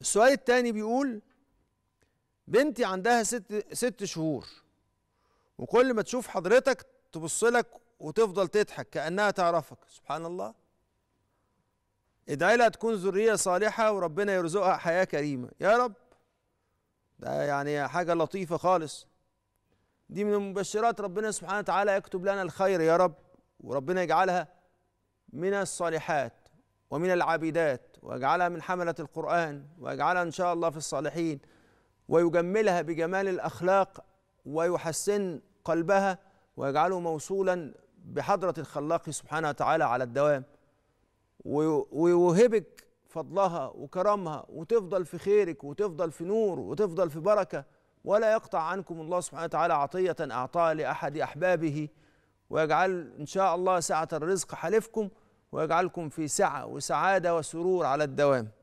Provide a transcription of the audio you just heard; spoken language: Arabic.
السؤال الثاني بيقول بنتي عندها ست ست شهور وكل ما تشوف حضرتك تبص لك وتفضل تضحك كانها تعرفك سبحان الله ادعي لها تكون ذريه صالحه وربنا يرزقها حياه كريمه يا رب ده يعني حاجه لطيفه خالص دي من مبشرات ربنا سبحانه وتعالى يكتب لنا الخير يا رب وربنا يجعلها من الصالحات ومن العابدات ويجعلها من حملة القرآن ويجعلها إن شاء الله في الصالحين ويجملها بجمال الأخلاق ويحسن قلبها ويجعله موصولا بحضرة الخلاق سبحانه وتعالى على الدوام ويوهبك فضلها وكرمها وتفضل في خيرك وتفضل في نور وتفضل في بركة ولا يقطع عنكم الله سبحانه وتعالى عطية أعطاها لأحد أحبابه ويجعل إن شاء الله سعة الرزق حلفكم ويجعلكم في سعة وسعادة وسرور على الدوام